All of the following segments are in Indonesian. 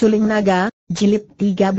Suling Naga, Jilid 13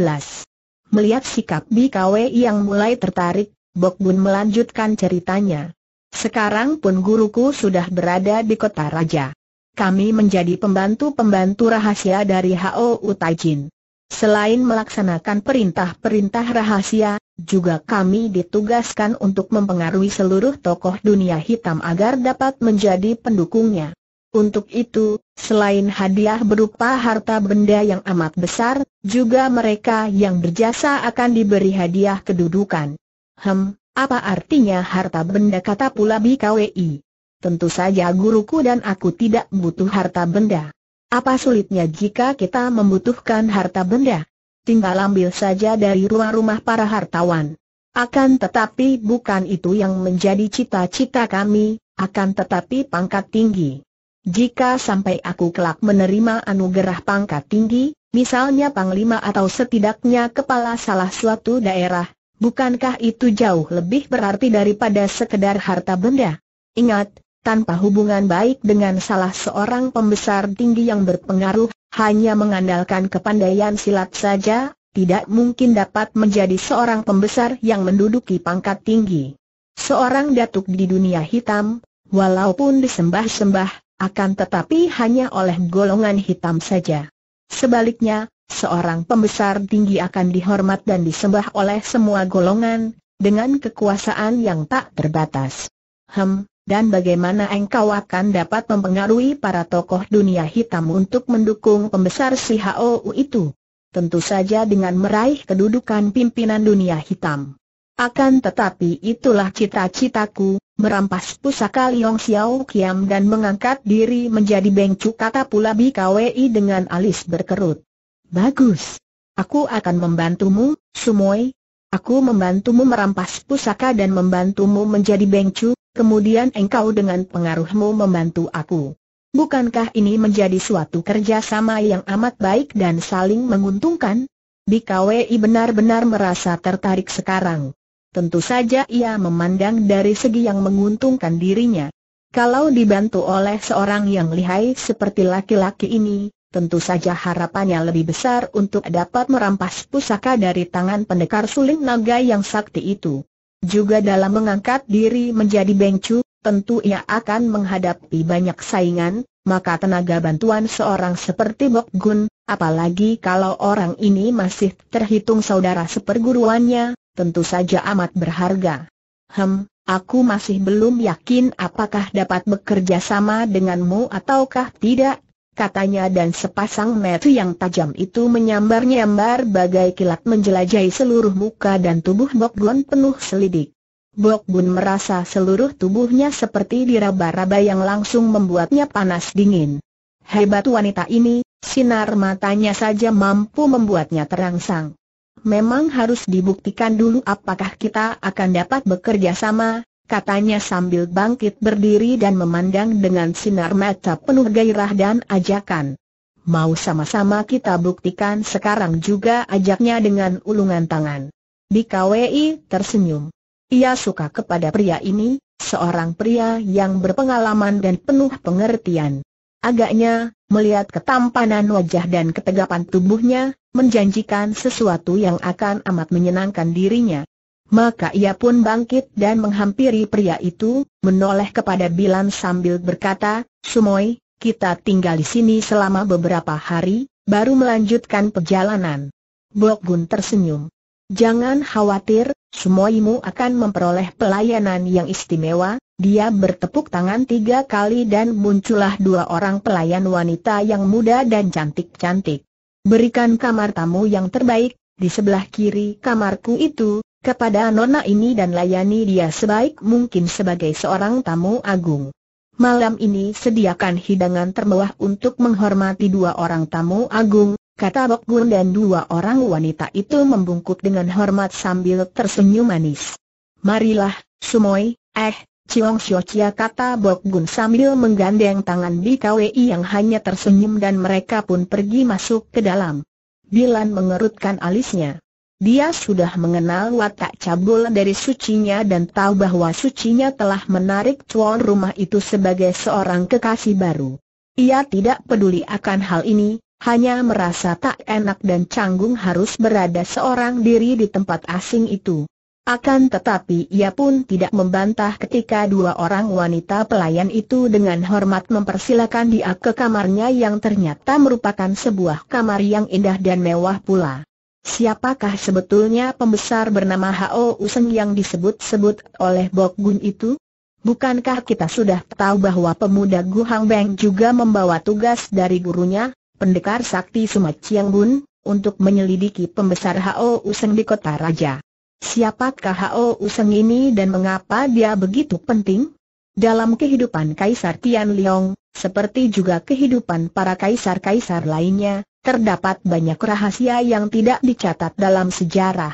Melihat sikap Bikawe yang mulai tertarik, Bok Bun melanjutkan ceritanya. Sekarang pun guruku sudah berada di kota raja. Kami menjadi pembantu-pembantu rahasia dari H.O. Utajin. Selain melaksanakan perintah-perintah rahasia, juga kami ditugaskan untuk mempengaruhi seluruh tokoh dunia hitam agar dapat menjadi pendukungnya. Untuk itu, selain hadiah berupa harta benda yang amat besar, juga mereka yang berjasa akan diberi hadiah kedudukan. Hem, apa artinya harta benda kata pula BKWI? Tentu saja guruku dan aku tidak butuh harta benda. Apa sulitnya jika kita membutuhkan harta benda? Tinggal ambil saja dari rumah-rumah para hartawan. Akan tetapi bukan itu yang menjadi cita-cita kami, akan tetapi pangkat tinggi. Jika sampai aku kelak menerima anugerah pangkat tinggi, misalnya panglima atau setidaknya kepala salah suatu daerah, bukankah itu jauh lebih berarti daripada sekedar harta benda? Ingat, tanpa hubungan baik dengan salah seorang pembesar tinggi yang berpengaruh, hanya mengandalkan kepandaian silat saja, tidak mungkin dapat menjadi seorang pembesar yang menduduki pangkat tinggi. Seorang datuk di dunia hitam, walaupun disembah-sembah, akan tetapi hanya oleh golongan hitam saja. Sebaliknya, seorang pembesar tinggi akan dihormat dan disembah oleh semua golongan, dengan kekuasaan yang tak terbatas. Hem, dan bagaimana engkau akan dapat mempengaruhi para tokoh dunia hitam untuk mendukung pembesar si HOU itu? Tentu saja dengan meraih kedudukan pimpinan dunia hitam. Akan tetapi itulah cita-citaku, merampas pusaka Liong Xiao Kiam dan mengangkat diri menjadi bengcu kata pula BKWI dengan alis berkerut. Bagus. Aku akan membantumu, Sumoi. Aku membantumu merampas pusaka dan membantumu menjadi bengcu, kemudian engkau dengan pengaruhmu membantu aku. Bukankah ini menjadi suatu kerjasama yang amat baik dan saling menguntungkan? BKWI benar-benar merasa tertarik sekarang tentu saja ia memandang dari segi yang menguntungkan dirinya. Kalau dibantu oleh seorang yang lihai seperti laki-laki ini, tentu saja harapannya lebih besar untuk dapat merampas pusaka dari tangan pendekar suling naga yang sakti itu. Juga dalam mengangkat diri menjadi bengcu, tentu ia akan menghadapi banyak saingan, maka tenaga bantuan seorang seperti Bok Gun, apalagi kalau orang ini masih terhitung saudara seperguruannya, tentu saja amat berharga. Hem, aku masih belum yakin apakah dapat bekerja sama denganmu ataukah tidak, katanya dan sepasang metu yang tajam itu menyambar-nyambar bagai kilat menjelajahi seluruh muka dan tubuh Bok Gun penuh selidik. Bok Bun merasa seluruh tubuhnya seperti diraba-raba yang langsung membuatnya panas dingin. Hebat wanita ini, sinar matanya saja mampu membuatnya terangsang. Memang harus dibuktikan dulu apakah kita akan dapat bekerja sama, katanya sambil bangkit berdiri dan memandang dengan sinar mata penuh gairah dan ajakan. Mau sama-sama kita buktikan sekarang juga ajaknya dengan ulungan tangan. Di KWI tersenyum. Ia suka kepada pria ini, seorang pria yang berpengalaman dan penuh pengertian. Agaknya, melihat ketampanan wajah dan ketegapan tubuhnya, menjanjikan sesuatu yang akan amat menyenangkan dirinya. Maka ia pun bangkit dan menghampiri pria itu, menoleh kepada Bilan sambil berkata, Sumoy, kita tinggal di sini selama beberapa hari, baru melanjutkan perjalanan. Bok Gun tersenyum. Jangan khawatir, Sumoimu akan memperoleh pelayanan yang istimewa, dia bertepuk tangan tiga kali dan muncullah dua orang pelayan wanita yang muda dan cantik-cantik. Berikan kamar tamu yang terbaik, di sebelah kiri kamarku itu, kepada nona ini dan layani dia sebaik mungkin sebagai seorang tamu agung. Malam ini sediakan hidangan termewah untuk menghormati dua orang tamu agung, kata Bok Gun dan dua orang wanita itu membungkuk dengan hormat sambil tersenyum manis. Marilah, Sumoi, eh, Chiong Xiochia kata Bok Gun sambil menggandeng tangan BKWI yang hanya tersenyum dan mereka pun pergi masuk ke dalam. Bilan mengerutkan alisnya. Dia sudah mengenal watak cabul dari sucinya dan tahu bahwa sucinya telah menarik tuan rumah itu sebagai seorang kekasih baru. Ia tidak peduli akan hal ini, hanya merasa tak enak dan canggung harus berada seorang diri di tempat asing itu. Akan tetapi ia pun tidak membantah ketika dua orang wanita pelayan itu dengan hormat mempersilakan dia ke kamarnya yang ternyata merupakan sebuah kamar yang indah dan mewah pula. Siapakah sebetulnya pembesar bernama Hao Useng yang disebut-sebut oleh Bok Gun itu? Bukankah kita sudah tahu bahwa pemuda Gu hang Beng juga membawa tugas dari gurunya? pendekar sakti Sumat Chiang Bun, untuk menyelidiki pembesar Hao Useng di kota raja. Siapakah Hao Useng ini dan mengapa dia begitu penting? Dalam kehidupan Kaisar Tian Liong, seperti juga kehidupan para kaisar-kaisar lainnya, terdapat banyak rahasia yang tidak dicatat dalam sejarah.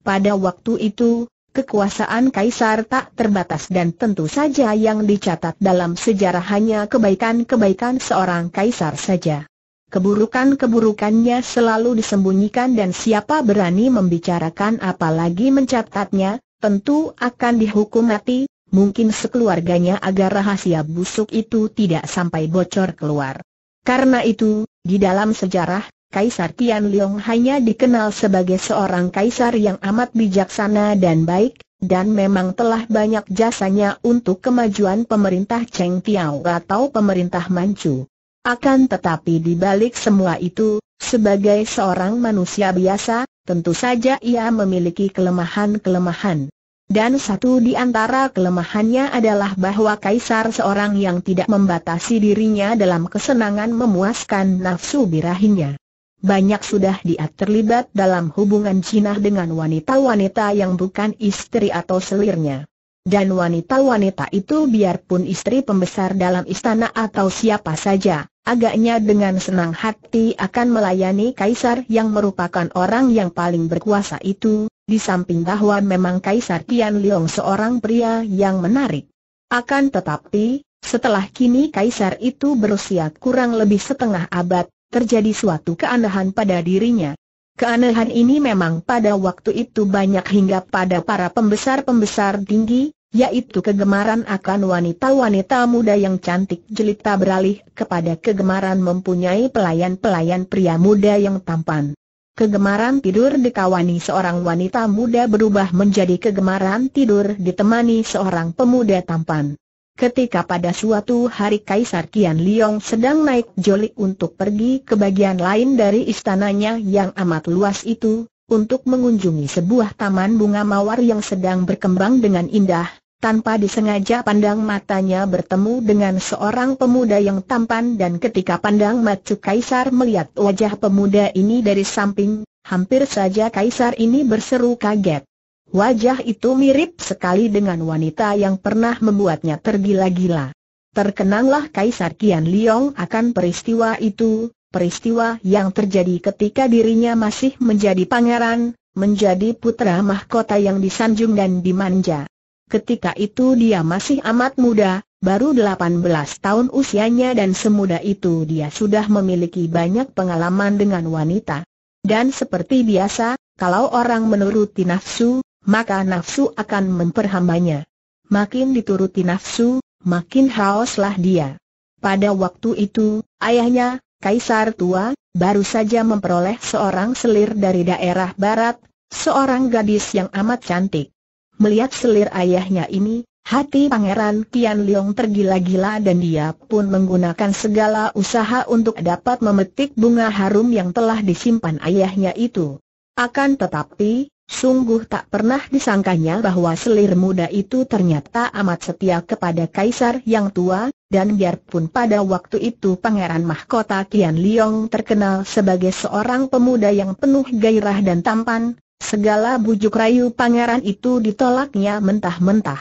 Pada waktu itu, kekuasaan kaisar tak terbatas dan tentu saja yang dicatat dalam sejarah hanya kebaikan-kebaikan seorang kaisar saja. Keburukan-keburukannya selalu disembunyikan dan siapa berani membicarakan apalagi mencatatnya, tentu akan dihukum mati, mungkin sekeluarganya agar rahasia busuk itu tidak sampai bocor keluar. Karena itu, di dalam sejarah, Kaisar Tian hanya dikenal sebagai seorang kaisar yang amat bijaksana dan baik, dan memang telah banyak jasanya untuk kemajuan pemerintah Cheng Tiao atau pemerintah Manchu. Akan tetapi di balik semua itu, sebagai seorang manusia biasa, tentu saja ia memiliki kelemahan-kelemahan. Dan satu di antara kelemahannya adalah bahwa kaisar seorang yang tidak membatasi dirinya dalam kesenangan memuaskan nafsu birahinya. Banyak sudah dia terlibat dalam hubungan Cina dengan wanita-wanita yang bukan istri atau selirnya. Dan wanita-wanita itu biarpun istri pembesar dalam istana atau siapa saja, Agaknya dengan senang hati akan melayani kaisar yang merupakan orang yang paling berkuasa itu, di samping bahwa memang kaisar Tian Liong seorang pria yang menarik. Akan tetapi, setelah kini kaisar itu berusia kurang lebih setengah abad, terjadi suatu keanehan pada dirinya. Keanehan ini memang pada waktu itu banyak hingga pada para pembesar-pembesar tinggi, yaitu kegemaran akan wanita-wanita muda yang cantik jelita beralih kepada kegemaran mempunyai pelayan-pelayan pria muda yang tampan. Kegemaran tidur dikawani seorang wanita muda berubah menjadi kegemaran tidur ditemani seorang pemuda tampan. Ketika pada suatu hari Kaisar Kian Liong sedang naik joli untuk pergi ke bagian lain dari istananya yang amat luas itu, untuk mengunjungi sebuah taman bunga mawar yang sedang berkembang dengan indah, tanpa disengaja pandang matanya bertemu dengan seorang pemuda yang tampan dan ketika pandang Macu Kaisar melihat wajah pemuda ini dari samping, hampir saja Kaisar ini berseru kaget. Wajah itu mirip sekali dengan wanita yang pernah membuatnya tergila-gila. Terkenanglah Kaisar Kian Liong akan peristiwa itu, peristiwa yang terjadi ketika dirinya masih menjadi pangeran, menjadi putra mahkota yang disanjung dan dimanja. Ketika itu dia masih amat muda, baru 18 tahun usianya dan semuda itu dia sudah memiliki banyak pengalaman dengan wanita. Dan seperti biasa, kalau orang menuruti nafsu, maka nafsu akan memperhambanya. Makin dituruti nafsu, makin hauslah dia. Pada waktu itu, ayahnya, Kaisar Tua, baru saja memperoleh seorang selir dari daerah barat, seorang gadis yang amat cantik. Melihat selir ayahnya ini, hati Pangeran Kian Leong tergila-gila dan dia pun menggunakan segala usaha untuk dapat memetik bunga harum yang telah disimpan ayahnya itu. Akan tetapi, Sungguh tak pernah disangkanya bahwa selir muda itu ternyata amat setia kepada kaisar yang tua, dan biarpun pada waktu itu pangeran mahkota Kian Liong terkenal sebagai seorang pemuda yang penuh gairah dan tampan, Segala bujuk rayu pangeran itu ditolaknya mentah-mentah.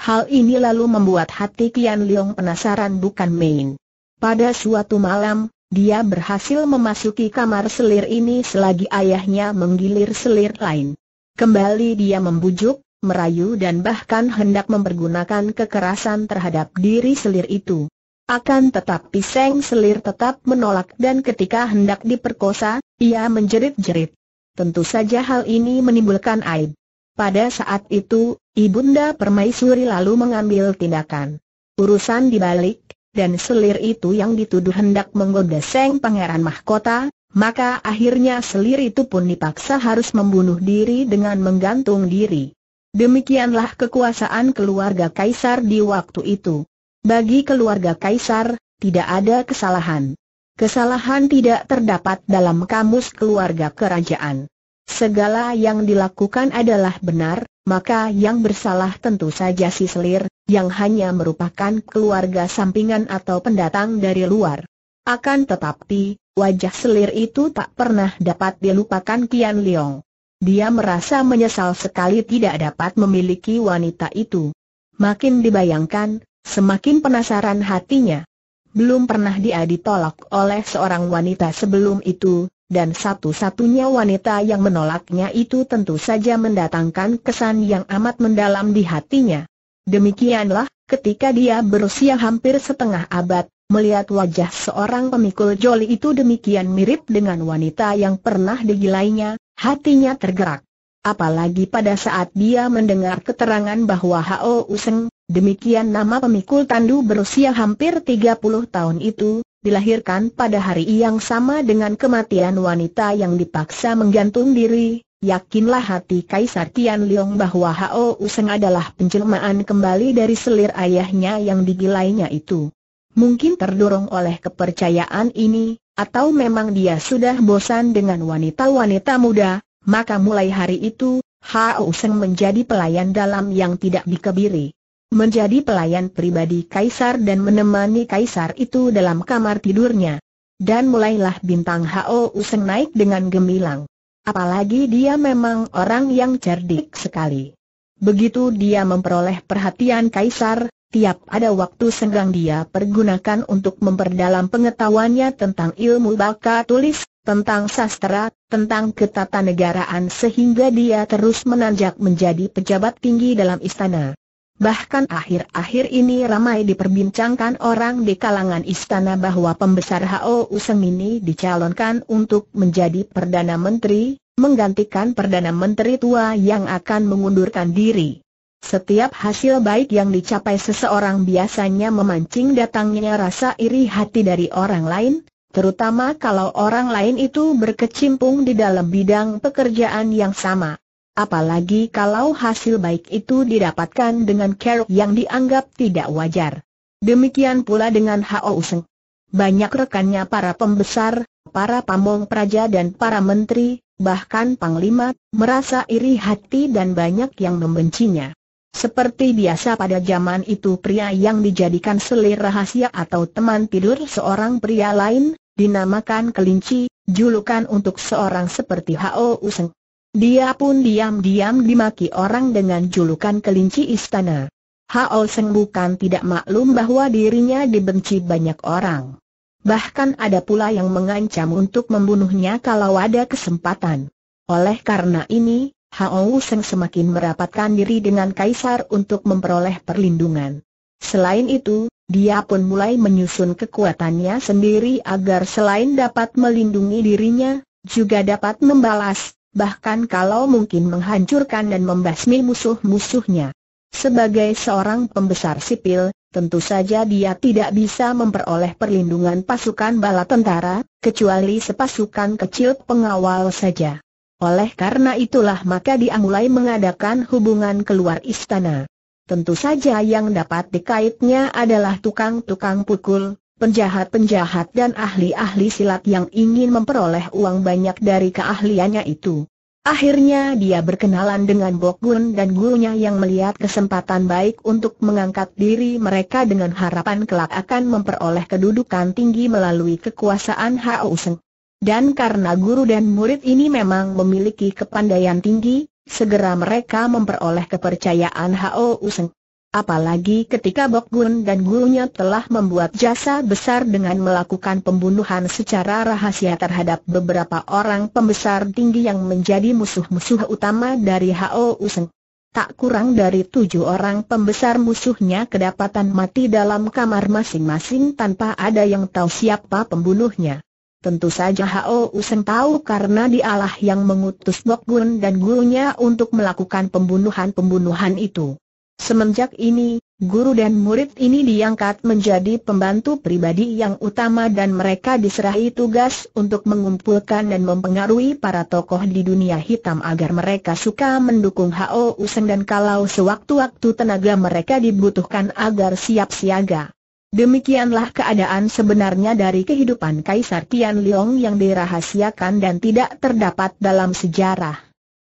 Hal ini lalu membuat hati Kian Leong penasaran bukan main. Pada suatu malam, dia berhasil memasuki kamar selir ini selagi ayahnya menggilir selir lain. Kembali dia membujuk, merayu dan bahkan hendak mempergunakan kekerasan terhadap diri selir itu. Akan tetapi Seng Selir tetap menolak dan ketika hendak diperkosa, ia menjerit-jerit. Tentu saja hal ini menimbulkan aib. Pada saat itu, Ibunda Permaisuri lalu mengambil tindakan. Urusan dibalik, dan selir itu yang dituduh hendak menggoda Seng Pangeran Mahkota, maka akhirnya selir itu pun dipaksa harus membunuh diri dengan menggantung diri. Demikianlah kekuasaan keluarga Kaisar di waktu itu. Bagi keluarga Kaisar, tidak ada kesalahan. Kesalahan tidak terdapat dalam kamus keluarga kerajaan. Segala yang dilakukan adalah benar, maka yang bersalah tentu saja si selir, yang hanya merupakan keluarga sampingan atau pendatang dari luar. Akan tetapi, wajah selir itu tak pernah dapat dilupakan Kian Leong. Dia merasa menyesal sekali tidak dapat memiliki wanita itu. Makin dibayangkan, semakin penasaran hatinya. Belum pernah dia ditolak oleh seorang wanita sebelum itu, dan satu-satunya wanita yang menolaknya itu tentu saja mendatangkan kesan yang amat mendalam di hatinya. Demikianlah, ketika dia berusia hampir setengah abad, Melihat wajah seorang pemikul joli itu demikian mirip dengan wanita yang pernah digilainya, hatinya tergerak. Apalagi pada saat dia mendengar keterangan bahwa Hao Useng, demikian nama pemikul tandu berusia hampir 30 tahun itu, dilahirkan pada hari yang sama dengan kematian wanita yang dipaksa menggantung diri, yakinlah hati Kaisar Tian Leong bahwa Hao Useng adalah penjelmaan kembali dari selir ayahnya yang digilainya itu. Mungkin terdorong oleh kepercayaan ini, atau memang dia sudah bosan dengan wanita-wanita muda, maka mulai hari itu, Hao Seng menjadi pelayan dalam yang tidak dikebiri. Menjadi pelayan pribadi Kaisar dan menemani Kaisar itu dalam kamar tidurnya. Dan mulailah bintang Hao Seng naik dengan gemilang. Apalagi dia memang orang yang cerdik sekali. Begitu dia memperoleh perhatian Kaisar, tiap ada waktu senggang dia pergunakan untuk memperdalam pengetahuannya tentang ilmu baka tulis, tentang sastra, tentang ketatanegaraan sehingga dia terus menanjak menjadi pejabat tinggi dalam istana. Bahkan akhir-akhir ini ramai diperbincangkan orang di kalangan istana bahwa pembesar H.O. Useng ini dicalonkan untuk menjadi Perdana Menteri, menggantikan Perdana Menteri tua yang akan mengundurkan diri. Setiap hasil baik yang dicapai seseorang biasanya memancing datangnya rasa iri hati dari orang lain, terutama kalau orang lain itu berkecimpung di dalam bidang pekerjaan yang sama. Apalagi kalau hasil baik itu didapatkan dengan keruk yang dianggap tidak wajar. Demikian pula dengan Hao Useng. Banyak rekannya para pembesar, para pamong praja dan para menteri, bahkan panglima, merasa iri hati dan banyak yang membencinya. Seperti biasa pada zaman itu pria yang dijadikan selir rahasia atau teman tidur seorang pria lain, dinamakan kelinci, julukan untuk seorang seperti Hao Useng. Dia pun diam-diam dimaki orang dengan julukan kelinci istana. Hao Seng bukan tidak maklum bahwa dirinya dibenci banyak orang. Bahkan ada pula yang mengancam untuk membunuhnya kalau ada kesempatan. Oleh karena ini, Hao Seng semakin merapatkan diri dengan Kaisar untuk memperoleh perlindungan. Selain itu, dia pun mulai menyusun kekuatannya sendiri agar selain dapat melindungi dirinya, juga dapat membalas, bahkan kalau mungkin menghancurkan dan membasmi musuh-musuhnya. Sebagai seorang pembesar sipil, tentu saja dia tidak bisa memperoleh perlindungan pasukan bala tentara, kecuali sepasukan kecil pengawal saja. Oleh karena itulah maka dia mulai mengadakan hubungan keluar istana. Tentu saja yang dapat dikaitnya adalah tukang-tukang pukul, penjahat-penjahat dan ahli-ahli silat yang ingin memperoleh uang banyak dari keahliannya itu. Akhirnya dia berkenalan dengan Bok dan gurunya yang melihat kesempatan baik untuk mengangkat diri mereka dengan harapan kelak akan memperoleh kedudukan tinggi melalui kekuasaan Hao Seng. Dan karena guru dan murid ini memang memiliki kepandaian tinggi, segera mereka memperoleh kepercayaan Hao Useng. Apalagi ketika Bok Gun dan gurunya telah membuat jasa besar dengan melakukan pembunuhan secara rahasia terhadap beberapa orang pembesar tinggi yang menjadi musuh-musuh utama dari Hao Useng. Tak kurang dari tujuh orang pembesar musuhnya kedapatan mati dalam kamar masing-masing tanpa ada yang tahu siapa pembunuhnya. Tentu saja Hao Useng tahu karena dialah yang mengutus Bok Gun dan gurunya untuk melakukan pembunuhan-pembunuhan itu. Semenjak ini, guru dan murid ini diangkat menjadi pembantu pribadi yang utama dan mereka diserahi tugas untuk mengumpulkan dan mempengaruhi para tokoh di dunia hitam agar mereka suka mendukung Hao Useng dan kalau sewaktu-waktu tenaga mereka dibutuhkan agar siap siaga. Demikianlah keadaan sebenarnya dari kehidupan Kaisar Tian Liong yang dirahasiakan dan tidak terdapat dalam sejarah.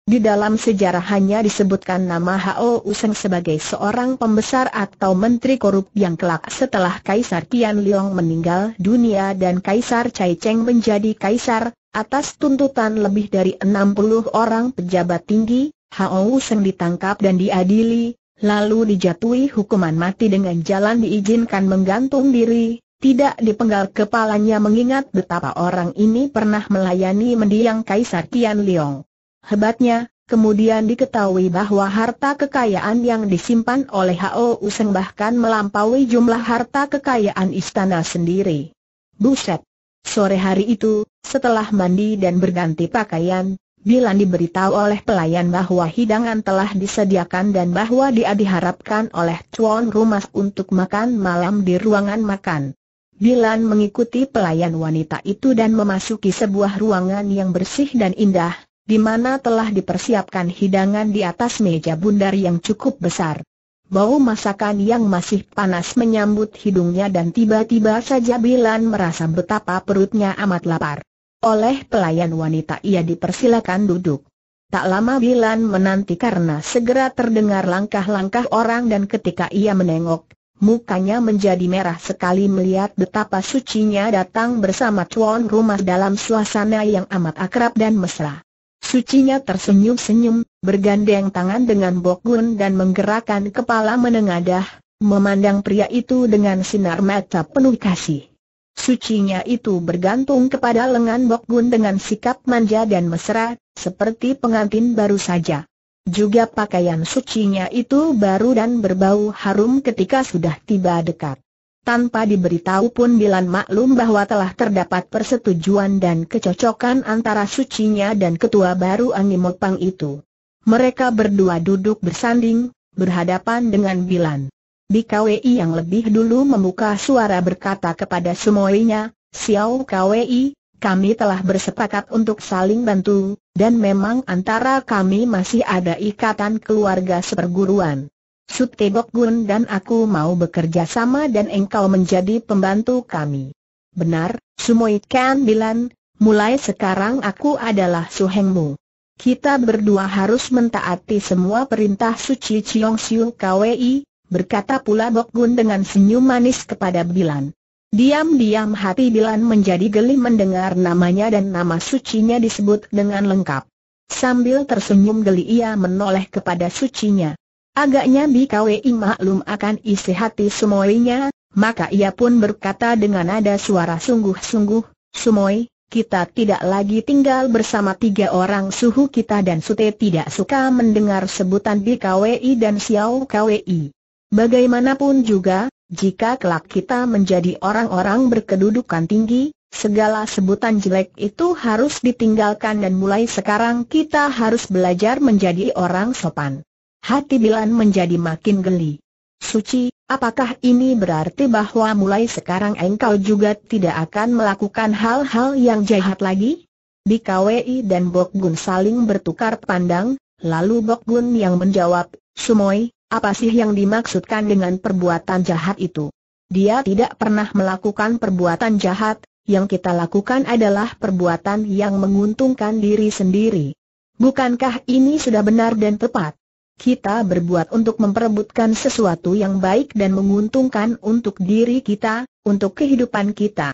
Di dalam sejarah hanya disebutkan nama Hao Useng sebagai seorang pembesar atau menteri korup yang kelak setelah Kaisar Tian Liong meninggal dunia dan Kaisar Cai Cheng menjadi kaisar, atas tuntutan lebih dari 60 orang pejabat tinggi, Hao Useng ditangkap dan diadili, lalu dijatuhi hukuman mati dengan jalan diizinkan menggantung diri, tidak dipenggal kepalanya mengingat betapa orang ini pernah melayani mendiang Kaisar Tian Liong. Hebatnya, kemudian diketahui bahwa harta kekayaan yang disimpan oleh Hao Useng bahkan melampaui jumlah harta kekayaan istana sendiri. Buset! Sore hari itu, setelah mandi dan berganti pakaian, Bilan diberitahu oleh pelayan bahwa hidangan telah disediakan dan bahwa dia diharapkan oleh tuan rumah untuk makan malam di ruangan makan. Bilan mengikuti pelayan wanita itu dan memasuki sebuah ruangan yang bersih dan indah, di mana telah dipersiapkan hidangan di atas meja bundar yang cukup besar. Bau masakan yang masih panas menyambut hidungnya dan tiba-tiba saja Bilan merasa betapa perutnya amat lapar. Oleh pelayan wanita ia dipersilakan duduk. Tak lama Bilan menanti karena segera terdengar langkah-langkah orang dan ketika ia menengok, mukanya menjadi merah sekali melihat betapa sucinya datang bersama tuan rumah dalam suasana yang amat akrab dan mesra. Sucinya tersenyum-senyum, bergandeng tangan dengan Bokgun dan menggerakkan kepala menengadah, memandang pria itu dengan sinar mata penuh kasih. Sucinya itu bergantung kepada lengan Bok Gun dengan sikap manja dan mesra, seperti pengantin baru saja. Juga pakaian sucinya itu baru dan berbau harum ketika sudah tiba dekat. Tanpa diberitahu pun Bilan maklum bahwa telah terdapat persetujuan dan kecocokan antara sucinya dan ketua baru Angimopang itu. Mereka berdua duduk bersanding, berhadapan dengan Bilan. Kwi yang lebih dulu membuka suara berkata kepada semuanya, Xiao KWI, kami telah bersepakat untuk saling bantu, dan memang antara kami masih ada ikatan keluarga seperguruan. Sutebok Gun dan aku mau bekerja sama dan engkau menjadi pembantu kami. Benar, Sumoi Kan Bilan, mulai sekarang aku adalah suhengmu. Kita berdua harus mentaati semua perintah suci Chiong Siu KWI, berkata pula Bok Gun dengan senyum manis kepada Bilan. Diam-diam hati Bilan menjadi geli mendengar namanya dan nama sucinya disebut dengan lengkap. Sambil tersenyum geli ia menoleh kepada sucinya. Agaknya BKWI maklum akan isi hati semuanya, maka ia pun berkata dengan nada suara sungguh-sungguh, Sumoi, kita tidak lagi tinggal bersama tiga orang suhu kita dan Sute tidak suka mendengar sebutan BKWI dan Xiao KWI. Bagaimanapun juga, jika kelak kita menjadi orang-orang berkedudukan tinggi, segala sebutan jelek itu harus ditinggalkan dan mulai sekarang kita harus belajar menjadi orang sopan. Hati Bilan menjadi makin geli. Suci, apakah ini berarti bahwa mulai sekarang engkau juga tidak akan melakukan hal-hal yang jahat lagi? Bikawi dan Bok Gun saling bertukar pandang, lalu Bok Gun yang menjawab, Sumoi. Apa sih yang dimaksudkan dengan perbuatan jahat itu? Dia tidak pernah melakukan perbuatan jahat, yang kita lakukan adalah perbuatan yang menguntungkan diri sendiri. Bukankah ini sudah benar dan tepat? Kita berbuat untuk memperebutkan sesuatu yang baik dan menguntungkan untuk diri kita, untuk kehidupan kita.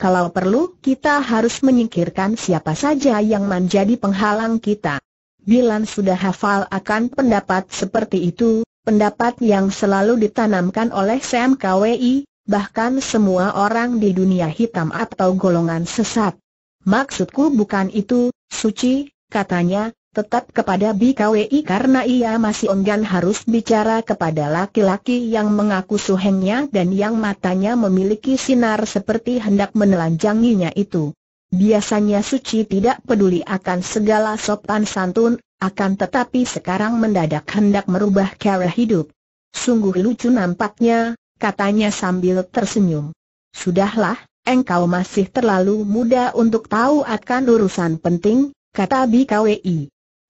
Kalau perlu, kita harus menyingkirkan siapa saja yang menjadi penghalang kita. Bilan sudah hafal akan pendapat seperti itu, pendapat yang selalu ditanamkan oleh Sam KWI, bahkan semua orang di dunia hitam atau golongan sesat. Maksudku bukan itu, Suci, katanya, tetap kepada BKWI karena ia masih enggan harus bicara kepada laki-laki yang mengaku suhengnya dan yang matanya memiliki sinar seperti hendak menelanjanginya itu. Biasanya Suci tidak peduli akan segala sopan santun, akan tetapi sekarang mendadak hendak merubah cara hidup. Sungguh lucu nampaknya, katanya sambil tersenyum. Sudahlah, engkau masih terlalu muda untuk tahu akan urusan penting, kata BKWI.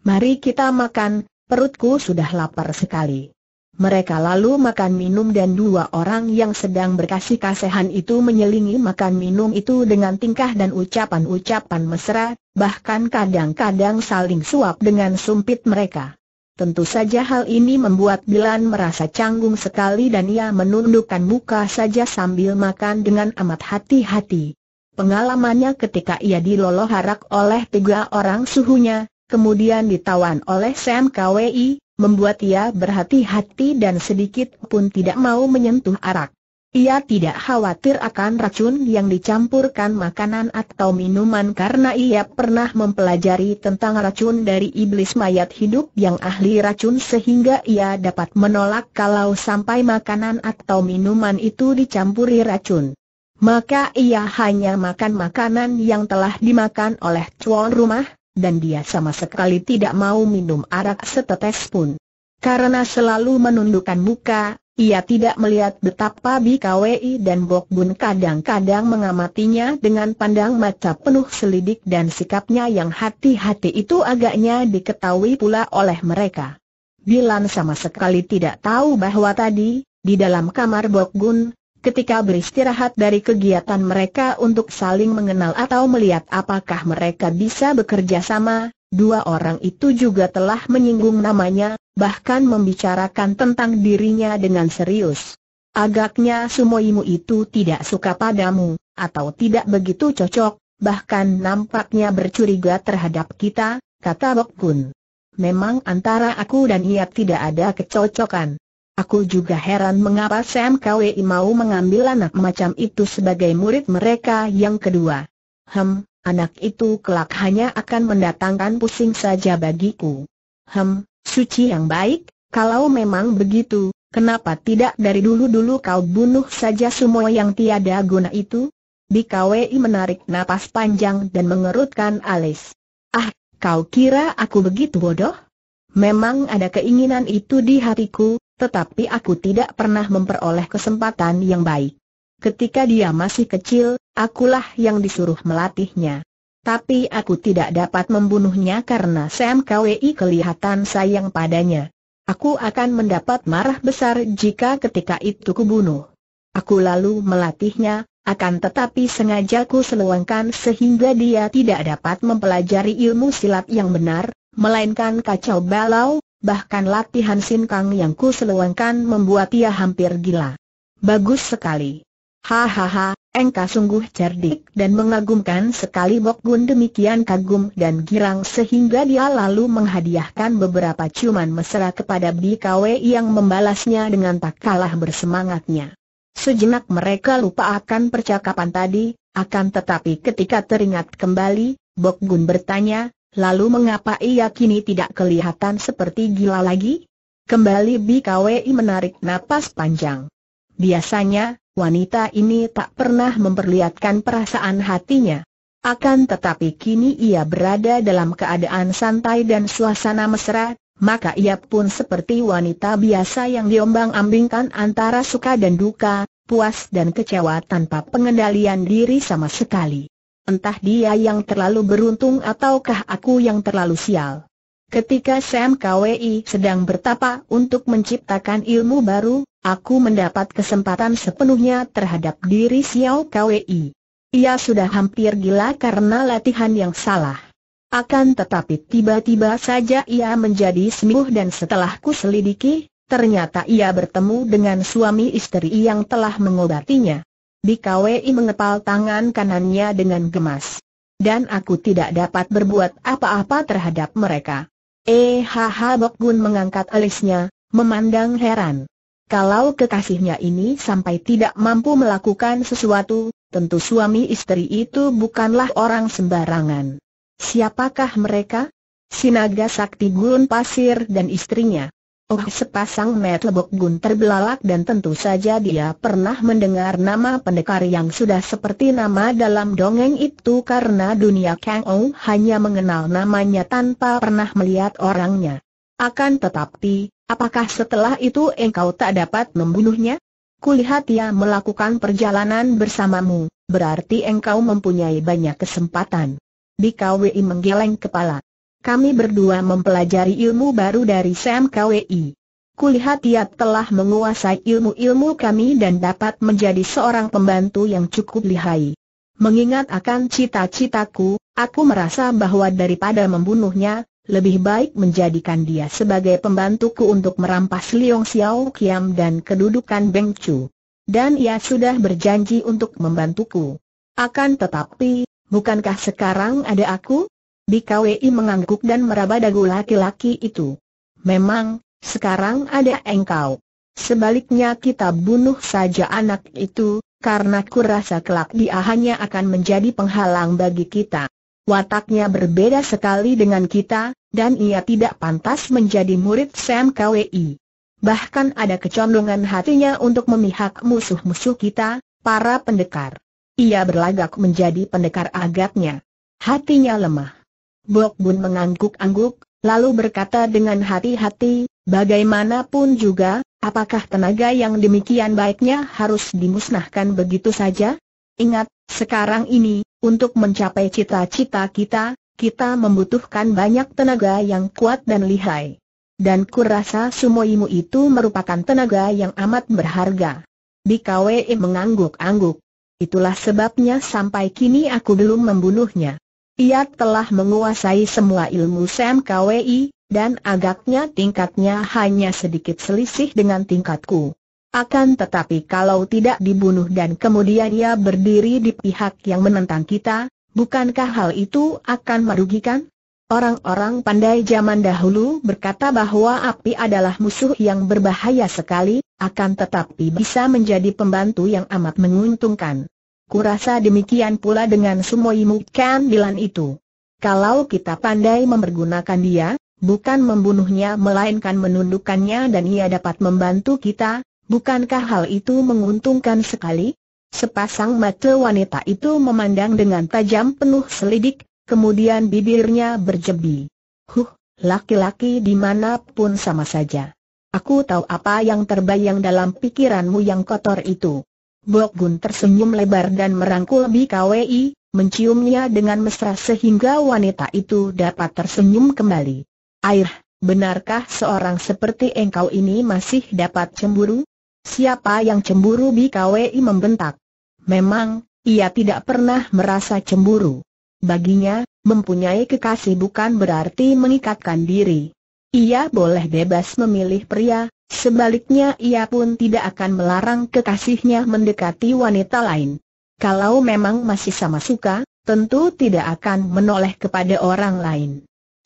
Mari kita makan, perutku sudah lapar sekali. Mereka lalu makan minum dan dua orang yang sedang berkasih kasihan itu menyelingi makan minum itu dengan tingkah dan ucapan-ucapan mesra, bahkan kadang-kadang saling suap dengan sumpit mereka. Tentu saja hal ini membuat Bilan merasa canggung sekali dan ia menundukkan muka saja sambil makan dengan amat hati-hati. Pengalamannya ketika ia diloloh oleh tiga orang suhunya, kemudian ditawan oleh Sam KWI, membuat ia berhati-hati dan sedikit pun tidak mau menyentuh arak. Ia tidak khawatir akan racun yang dicampurkan makanan atau minuman karena ia pernah mempelajari tentang racun dari iblis mayat hidup yang ahli racun sehingga ia dapat menolak kalau sampai makanan atau minuman itu dicampuri racun. Maka ia hanya makan makanan yang telah dimakan oleh tuan rumah, dan dia sama sekali tidak mau minum arak setetes pun. Karena selalu menundukkan muka, ia tidak melihat betapa Bikawi dan Bok Bun kadang-kadang mengamatinya dengan pandang mata penuh selidik dan sikapnya yang hati-hati itu agaknya diketahui pula oleh mereka. Bilan sama sekali tidak tahu bahwa tadi, di dalam kamar Bok Gun, ketika beristirahat dari kegiatan mereka untuk saling mengenal atau melihat apakah mereka bisa bekerja sama, dua orang itu juga telah menyinggung namanya, bahkan membicarakan tentang dirinya dengan serius. Agaknya sumoimu itu tidak suka padamu, atau tidak begitu cocok, bahkan nampaknya bercuriga terhadap kita, kata Bok Kun. Memang antara aku dan ia tidak ada kecocokan. Aku juga heran mengapa Sam KWI mau mengambil anak macam itu sebagai murid mereka yang kedua. Hem, anak itu kelak hanya akan mendatangkan pusing saja bagiku. Hem, suci yang baik, kalau memang begitu, kenapa tidak dari dulu-dulu kau bunuh saja semua yang tiada guna itu? Di BKWI menarik napas panjang dan mengerutkan alis. Ah, kau kira aku begitu bodoh? Memang ada keinginan itu di hatiku, tetapi aku tidak pernah memperoleh kesempatan yang baik. Ketika dia masih kecil, akulah yang disuruh melatihnya. Tapi aku tidak dapat membunuhnya karena Sam KWI kelihatan sayang padanya. Aku akan mendapat marah besar jika ketika itu kubunuh. Aku lalu melatihnya, akan tetapi sengaja ku seluangkan sehingga dia tidak dapat mempelajari ilmu silat yang benar, melainkan kacau balau, bahkan latihan sin Kang yang ku seluangkan membuat ia hampir gila. Bagus sekali. Hahaha, engkau sungguh cerdik dan mengagumkan sekali Bok Gun demikian kagum dan girang sehingga dia lalu menghadiahkan beberapa ciuman mesra kepada BKW yang membalasnya dengan tak kalah bersemangatnya. Sejenak mereka lupa akan percakapan tadi, akan tetapi ketika teringat kembali, Bok Gun bertanya, Lalu mengapa ia kini tidak kelihatan seperti gila lagi? Kembali BKWI menarik napas panjang. Biasanya, wanita ini tak pernah memperlihatkan perasaan hatinya. Akan tetapi kini ia berada dalam keadaan santai dan suasana mesra, maka ia pun seperti wanita biasa yang diombang-ambingkan antara suka dan duka, puas dan kecewa tanpa pengendalian diri sama sekali. Entah dia yang terlalu beruntung ataukah aku yang terlalu sial. Ketika Sam KWI sedang bertapa untuk menciptakan ilmu baru, aku mendapat kesempatan sepenuhnya terhadap diri Xiao KWI. Ia sudah hampir gila karena latihan yang salah. Akan tetapi tiba-tiba saja ia menjadi sembuh dan setelah ku selidiki, ternyata ia bertemu dengan suami istri yang telah mengobatinya. Bikawi mengepal tangan kanannya dengan gemas. Dan aku tidak dapat berbuat apa-apa terhadap mereka. Ehaha eh, Bok Gun mengangkat alisnya, memandang heran. Kalau kekasihnya ini sampai tidak mampu melakukan sesuatu, tentu suami istri itu bukanlah orang sembarangan. Siapakah mereka? Sinaga Sakti Gun Pasir dan istrinya. Oh sepasang lebok gun terbelalak dan tentu saja dia pernah mendengar nama pendekar yang sudah seperti nama dalam dongeng itu karena dunia Kang Ou hanya mengenal namanya tanpa pernah melihat orangnya. Akan tetapi, apakah setelah itu engkau tak dapat membunuhnya? Kulihat ia melakukan perjalanan bersamamu, berarti engkau mempunyai banyak kesempatan. Bikawei menggeleng kepala. Kami berdua mempelajari ilmu baru dari Sam KWI. Kulihat ia telah menguasai ilmu-ilmu kami dan dapat menjadi seorang pembantu yang cukup lihai. Mengingat akan cita-citaku, aku merasa bahwa daripada membunuhnya, lebih baik menjadikan dia sebagai pembantuku untuk merampas Liong Xiao Kiam dan kedudukan Beng Chu. Dan ia sudah berjanji untuk membantuku. Akan tetapi, bukankah sekarang ada aku? Bikawi mengangguk dan meraba dagu laki-laki itu. Memang, sekarang ada engkau. Sebaliknya kita bunuh saja anak itu, karena kurasa kelak dia hanya akan menjadi penghalang bagi kita. Wataknya berbeda sekali dengan kita, dan ia tidak pantas menjadi murid Sam KWI. Bahkan ada kecondongan hatinya untuk memihak musuh-musuh kita, para pendekar. Ia berlagak menjadi pendekar agaknya. Hatinya lemah. Bok Bun mengangguk-angguk, lalu berkata dengan hati-hati, bagaimanapun juga, apakah tenaga yang demikian baiknya harus dimusnahkan begitu saja? Ingat, sekarang ini, untuk mencapai cita-cita kita, kita membutuhkan banyak tenaga yang kuat dan lihai. Dan kurasa sumoimu itu merupakan tenaga yang amat berharga. Bikawe mengangguk-angguk. Itulah sebabnya sampai kini aku belum membunuhnya. Ia telah menguasai semua ilmu Sam KWI, dan agaknya tingkatnya hanya sedikit selisih dengan tingkatku. Akan tetapi kalau tidak dibunuh dan kemudian ia berdiri di pihak yang menentang kita, bukankah hal itu akan merugikan? Orang-orang pandai zaman dahulu berkata bahwa api adalah musuh yang berbahaya sekali, akan tetapi bisa menjadi pembantu yang amat menguntungkan. Kurasa demikian pula dengan Sumoimu Bilan itu. Kalau kita pandai mempergunakan dia, bukan membunuhnya melainkan menundukkannya dan ia dapat membantu kita, bukankah hal itu menguntungkan sekali? Sepasang mata wanita itu memandang dengan tajam penuh selidik, kemudian bibirnya berjebi. Huh, laki-laki dimanapun sama saja. Aku tahu apa yang terbayang dalam pikiranmu yang kotor itu. Bok Gun tersenyum lebar dan merangkul BKWI, menciumnya dengan mesra sehingga wanita itu dapat tersenyum kembali. Air, benarkah seorang seperti engkau ini masih dapat cemburu? Siapa yang cemburu Kwei membentak? Memang, ia tidak pernah merasa cemburu. Baginya, mempunyai kekasih bukan berarti mengikatkan diri. Ia boleh bebas memilih pria, sebaliknya ia pun tidak akan melarang kekasihnya mendekati wanita lain. Kalau memang masih sama suka, tentu tidak akan menoleh kepada orang lain.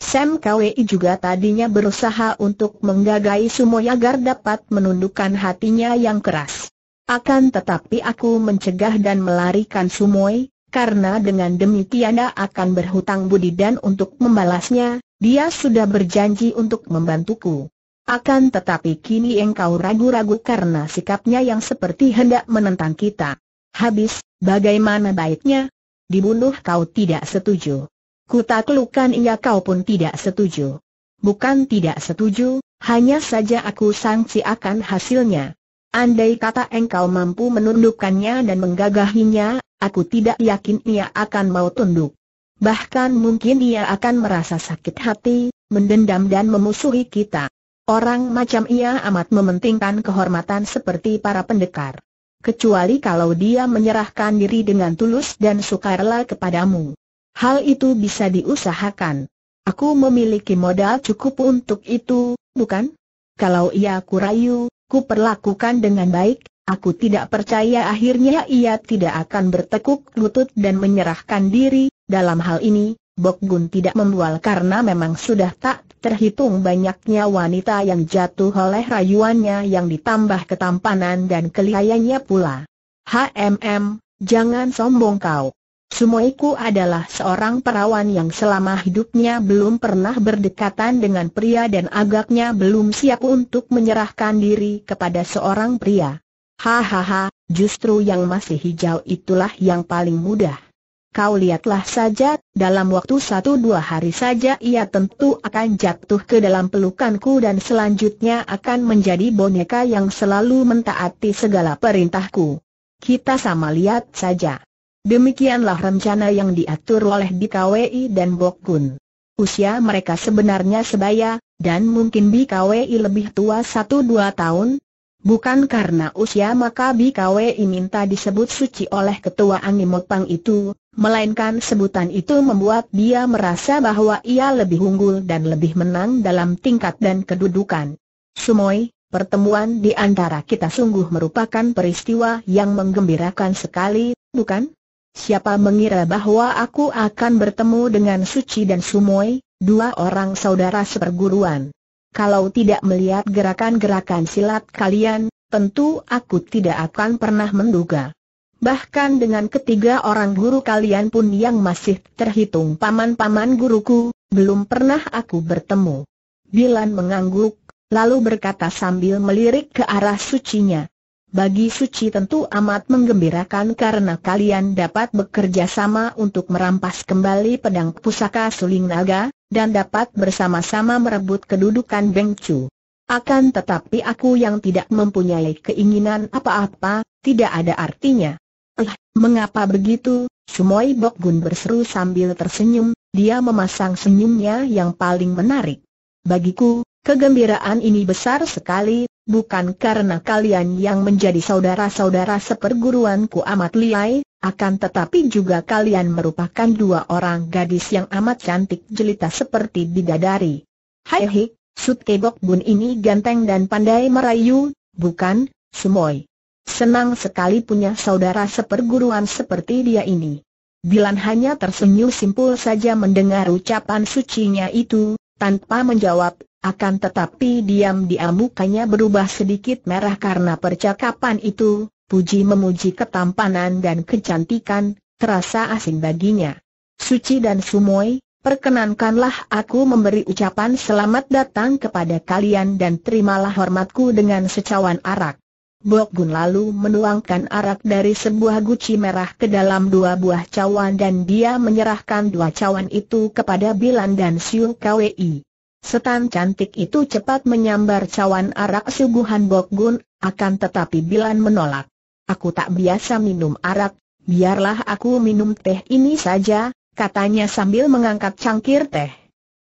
Sam Kwi juga tadinya berusaha untuk menggagai Sumoy agar dapat menundukkan hatinya yang keras. Akan tetapi aku mencegah dan melarikan Sumoy, karena dengan demikian akan berhutang budi dan untuk membalasnya, dia sudah berjanji untuk membantuku. Akan tetapi kini engkau ragu-ragu karena sikapnya yang seperti hendak menentang kita. Habis, bagaimana baiknya? Dibunuh kau tidak setuju. Kutaklukan ia kau pun tidak setuju. Bukan tidak setuju, hanya saja aku sangsi akan hasilnya. Andai kata engkau mampu menundukkannya dan menggagahinya, aku tidak yakin ia akan mau tunduk. Bahkan mungkin dia akan merasa sakit hati, mendendam dan memusuhi kita. Orang macam ia amat mementingkan kehormatan seperti para pendekar. Kecuali kalau dia menyerahkan diri dengan tulus dan sukarela kepadamu. Hal itu bisa diusahakan. Aku memiliki modal cukup untuk itu, bukan? Kalau ia kurayu, ku perlakukan dengan baik, aku tidak percaya akhirnya ia tidak akan bertekuk lutut dan menyerahkan diri, dalam hal ini, Bok Gun tidak membual karena memang sudah tak terhitung banyaknya wanita yang jatuh oleh rayuannya yang ditambah ketampanan dan kelihayannya pula. HMM, jangan sombong kau. Sumoiku adalah seorang perawan yang selama hidupnya belum pernah berdekatan dengan pria dan agaknya belum siap untuk menyerahkan diri kepada seorang pria. Hahaha, justru yang masih hijau itulah yang paling mudah. Kau lihatlah saja, dalam waktu satu dua hari saja ia tentu akan jatuh ke dalam pelukanku dan selanjutnya akan menjadi boneka yang selalu mentaati segala perintahku. Kita sama lihat saja. Demikianlah rencana yang diatur oleh DKWI dan Bokun. Usia mereka sebenarnya sebaya, dan mungkin BKWI lebih tua satu dua tahun, Bukan karena usia maka BKW minta disebut suci oleh ketua Angimotang Pang itu, melainkan sebutan itu membuat dia merasa bahwa ia lebih unggul dan lebih menang dalam tingkat dan kedudukan. Sumoy, pertemuan di antara kita sungguh merupakan peristiwa yang menggembirakan sekali, bukan? Siapa mengira bahwa aku akan bertemu dengan Suci dan Sumoy, dua orang saudara seperguruan. Kalau tidak melihat gerakan-gerakan silat kalian, tentu aku tidak akan pernah menduga. Bahkan dengan ketiga orang guru kalian pun yang masih terhitung paman-paman guruku, belum pernah aku bertemu. Bilan mengangguk, lalu berkata sambil melirik ke arah sucinya. Bagi suci tentu amat menggembirakan karena kalian dapat bekerja sama untuk merampas kembali pedang pusaka suling naga, dan dapat bersama-sama merebut kedudukan Bengcu. Akan tetapi aku yang tidak mempunyai keinginan apa-apa, tidak ada artinya. Eh, mengapa begitu? Sumoi Bok Gun berseru sambil tersenyum, dia memasang senyumnya yang paling menarik. Bagiku, kegembiraan ini besar sekali, bukan karena kalian yang menjadi saudara-saudara seperguruanku amat liai, akan tetapi juga kalian merupakan dua orang gadis yang amat cantik jelita seperti bidadari. Hai hik, Sut Kebok Bun ini ganteng dan pandai merayu, bukan, Sumoy. Senang sekali punya saudara seperguruan seperti dia ini. Bilan hanya tersenyum simpul saja mendengar ucapan sucinya itu, tanpa menjawab, akan tetapi diam-diam mukanya berubah sedikit merah karena percakapan itu, puji memuji ketampanan dan kecantikan, terasa asing baginya. Suci dan Sumoy, Perkenankanlah aku memberi ucapan selamat datang kepada kalian dan terimalah hormatku dengan secawan arak. Bok Gun lalu menuangkan arak dari sebuah guci merah ke dalam dua buah cawan dan dia menyerahkan dua cawan itu kepada Bilan dan Siung Kwei. Setan cantik itu cepat menyambar cawan arak suguhan Bok Gun, akan tetapi Bilan menolak. Aku tak biasa minum arak, biarlah aku minum teh ini saja, katanya sambil mengangkat cangkir teh.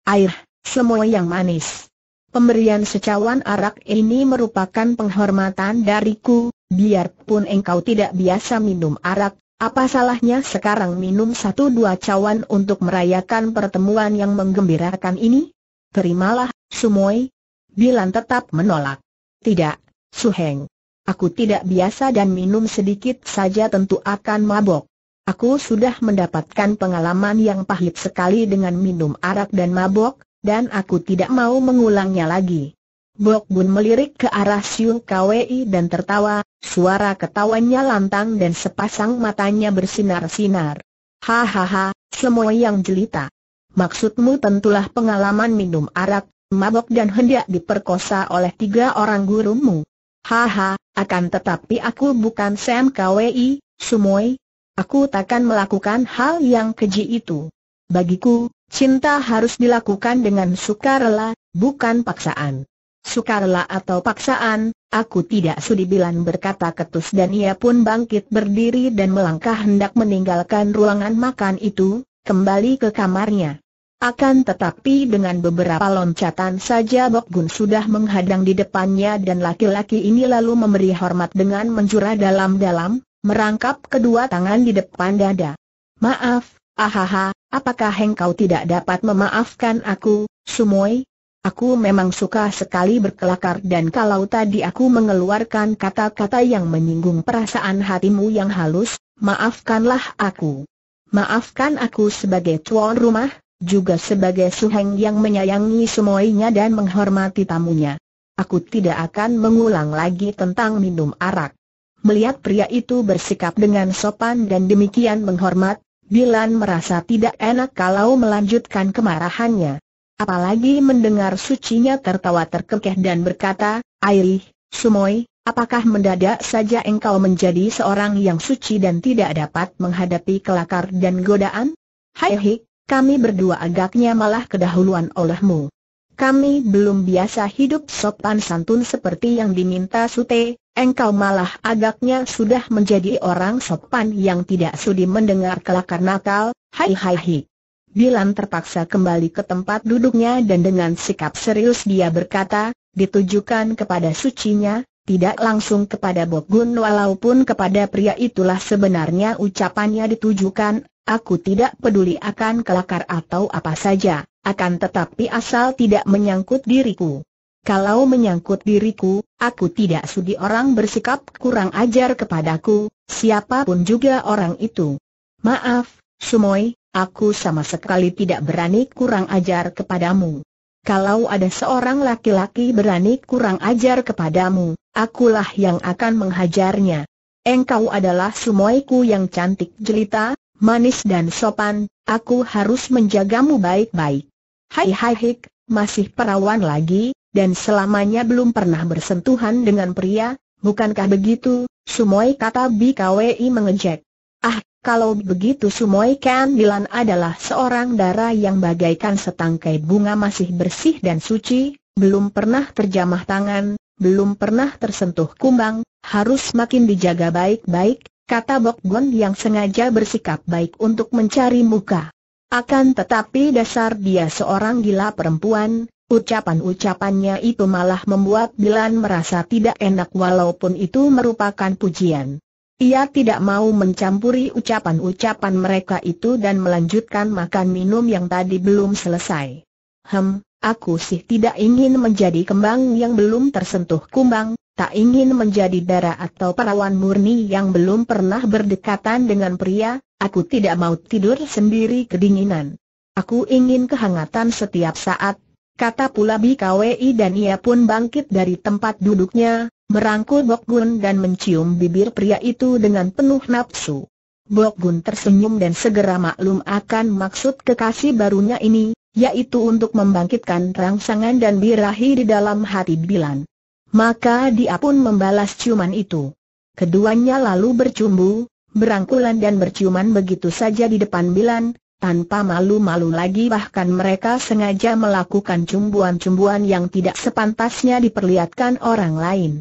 Air, semua yang manis. Pemberian secawan arak ini merupakan penghormatan dariku, biarpun engkau tidak biasa minum arak, apa salahnya sekarang minum satu dua cawan untuk merayakan pertemuan yang menggembirakan ini? Terimalah, Sumoi. Bilan tetap menolak. Tidak, Suheng. Aku tidak biasa dan minum sedikit saja tentu akan mabok. Aku sudah mendapatkan pengalaman yang pahit sekali dengan minum arak dan mabok, dan aku tidak mau mengulangnya lagi. Bok Bun melirik ke arah Siung Kwei dan tertawa, suara ketawanya lantang dan sepasang matanya bersinar-sinar. Hahaha, semua yang jelita. Maksudmu tentulah pengalaman minum arak, mabok dan hendak diperkosa oleh tiga orang gurumu. Haha, akan tetapi aku bukan Sam Kwei, Sumoy. Aku takkan melakukan hal yang keji itu. Bagiku, Cinta harus dilakukan dengan sukarela, bukan paksaan. Sukarela atau paksaan, aku tidak sudi bilan berkata ketus dan ia pun bangkit berdiri dan melangkah hendak meninggalkan ruangan makan itu, kembali ke kamarnya. Akan tetapi dengan beberapa loncatan saja Bok Gun sudah menghadang di depannya dan laki-laki ini lalu memberi hormat dengan menjura dalam-dalam, merangkap kedua tangan di depan dada. Maaf, Ahaha, apakah engkau tidak dapat memaafkan aku, Sumoy? Aku memang suka sekali berkelakar dan kalau tadi aku mengeluarkan kata-kata yang menyinggung perasaan hatimu yang halus, maafkanlah aku. Maafkan aku sebagai tuan rumah, juga sebagai suheng yang menyayangi semuanya dan menghormati tamunya. Aku tidak akan mengulang lagi tentang minum arak. Melihat pria itu bersikap dengan sopan dan demikian menghormat, Bilan merasa tidak enak kalau melanjutkan kemarahannya. Apalagi mendengar sucinya tertawa terkekeh dan berkata, Airi, Sumoy, apakah mendadak saja engkau menjadi seorang yang suci dan tidak dapat menghadapi kelakar dan godaan? Hai hik, kami berdua agaknya malah kedahuluan olehmu. Kami belum biasa hidup sopan santun seperti yang diminta Sute, Engkau malah agaknya sudah menjadi orang sopan yang tidak sudi mendengar kelakar nakal, hai hai hai. Dilan terpaksa kembali ke tempat duduknya dan dengan sikap serius dia berkata, ditujukan kepada sucinya, tidak langsung kepada Bogun walaupun kepada pria itulah sebenarnya ucapannya ditujukan, aku tidak peduli akan kelakar atau apa saja, akan tetapi asal tidak menyangkut diriku. Kalau menyangkut diriku, aku tidak sudi orang bersikap kurang ajar kepadaku, siapapun juga orang itu. Maaf, Sumoy, aku sama sekali tidak berani kurang ajar kepadamu. Kalau ada seorang laki-laki berani kurang ajar kepadamu, akulah yang akan menghajarnya. Engkau adalah Sumoyku yang cantik jelita, manis dan sopan, aku harus menjagamu baik-baik. Hai hai hik, masih perawan lagi, dan selamanya belum pernah bersentuhan dengan pria, bukankah begitu, Sumoi kata BKWI mengejek. Ah, kalau begitu Sumoi Milan adalah seorang darah yang bagaikan setangkai bunga masih bersih dan suci, belum pernah terjamah tangan, belum pernah tersentuh kumbang, harus makin dijaga baik-baik, kata Bok Gon yang sengaja bersikap baik untuk mencari muka. Akan tetapi dasar dia seorang gila perempuan, Ucapan-ucapannya itu malah membuat Dilan merasa tidak enak walaupun itu merupakan pujian. Ia tidak mau mencampuri ucapan-ucapan mereka itu dan melanjutkan makan minum yang tadi belum selesai. Hem, aku sih tidak ingin menjadi kembang yang belum tersentuh kumbang, tak ingin menjadi darah atau perawan murni yang belum pernah berdekatan dengan pria, aku tidak mau tidur sendiri kedinginan. Aku ingin kehangatan setiap saat, kata pula bi BKWI dan ia pun bangkit dari tempat duduknya, merangkul Bok Gun dan mencium bibir pria itu dengan penuh nafsu. Bok Gun tersenyum dan segera maklum akan maksud kekasih barunya ini, yaitu untuk membangkitkan rangsangan dan birahi di dalam hati Bilan. Maka dia pun membalas ciuman itu. Keduanya lalu bercumbu, berangkulan dan berciuman begitu saja di depan Bilan, tanpa malu-malu lagi bahkan mereka sengaja melakukan cumbuan-cumbuan yang tidak sepantasnya diperlihatkan orang lain.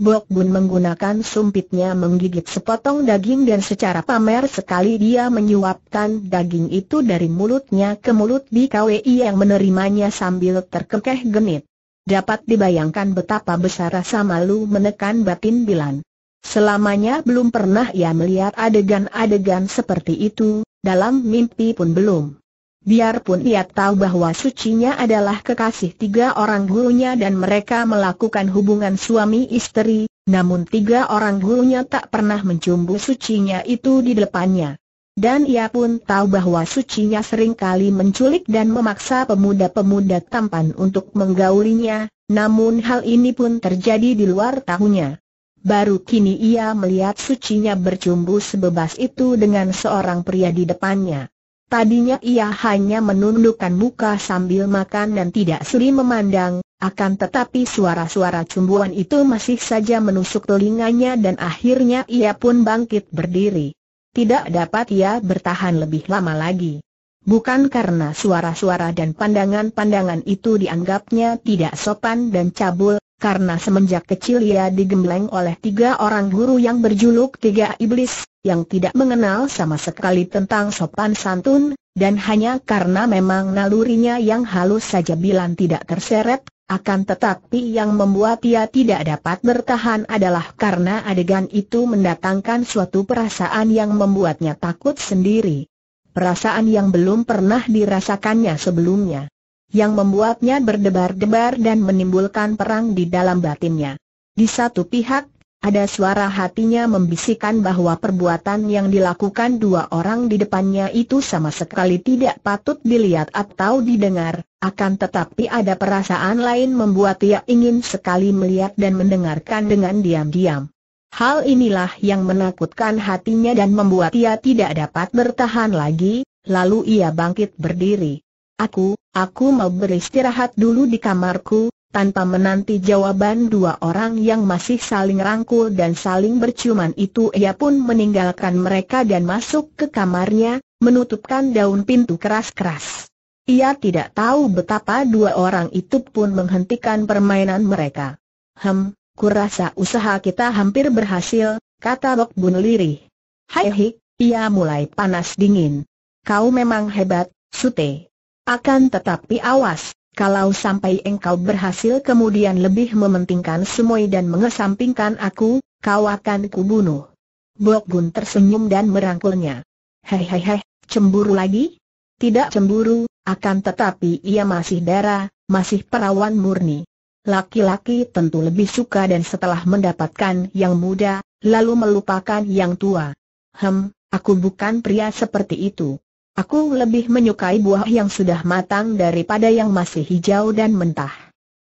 Bok Bun menggunakan sumpitnya menggigit sepotong daging dan secara pamer sekali dia menyuapkan daging itu dari mulutnya ke mulut di KWI yang menerimanya sambil terkekeh genit. Dapat dibayangkan betapa besar rasa malu menekan batin Bilan. Selamanya belum pernah ia melihat adegan-adegan seperti itu, dalam mimpi pun belum. Biarpun ia tahu bahwa sucinya adalah kekasih tiga orang gurunya dan mereka melakukan hubungan suami istri, namun tiga orang gurunya tak pernah mencumbu sucinya itu di depannya. Dan ia pun tahu bahwa sucinya seringkali menculik dan memaksa pemuda-pemuda tampan untuk menggaulinya, namun hal ini pun terjadi di luar tahunya. Baru kini ia melihat sucinya berjumbu sebebas itu dengan seorang pria di depannya. Tadinya ia hanya menundukkan muka sambil makan dan tidak suri memandang, akan tetapi suara-suara cumbuan itu masih saja menusuk telinganya dan akhirnya ia pun bangkit berdiri. Tidak dapat ia bertahan lebih lama lagi. Bukan karena suara-suara dan pandangan-pandangan itu dianggapnya tidak sopan dan cabul, karena semenjak kecil ia digembleng oleh tiga orang guru yang berjuluk Tiga Iblis, yang tidak mengenal sama sekali tentang sopan santun, dan hanya karena memang nalurinya yang halus saja bilang tidak terseret, akan tetapi yang membuat ia tidak dapat bertahan adalah karena adegan itu mendatangkan suatu perasaan yang membuatnya takut sendiri. Perasaan yang belum pernah dirasakannya sebelumnya yang membuatnya berdebar-debar dan menimbulkan perang di dalam batinnya. Di satu pihak, ada suara hatinya membisikkan bahwa perbuatan yang dilakukan dua orang di depannya itu sama sekali tidak patut dilihat atau didengar, akan tetapi ada perasaan lain membuat ia ingin sekali melihat dan mendengarkan dengan diam-diam. Hal inilah yang menakutkan hatinya dan membuat ia tidak dapat bertahan lagi, lalu ia bangkit berdiri. Aku, Aku mau beristirahat dulu di kamarku, tanpa menanti jawaban dua orang yang masih saling rangkul dan saling berciuman itu ia pun meninggalkan mereka dan masuk ke kamarnya, menutupkan daun pintu keras-keras. Ia tidak tahu betapa dua orang itu pun menghentikan permainan mereka. Hem, kurasa usaha kita hampir berhasil, kata Bok Bun Lirih. Hai hik, ia mulai panas dingin. Kau memang hebat, Sute. Akan tetapi awas, kalau sampai engkau berhasil kemudian lebih mementingkan semua dan mengesampingkan aku, kau akan kubunuh. Bok Gun tersenyum dan merangkulnya. Hei hei hei, cemburu lagi? Tidak cemburu, akan tetapi ia masih darah, masih perawan murni. Laki-laki tentu lebih suka dan setelah mendapatkan yang muda, lalu melupakan yang tua. Hem, aku bukan pria seperti itu. Aku lebih menyukai buah yang sudah matang daripada yang masih hijau dan mentah.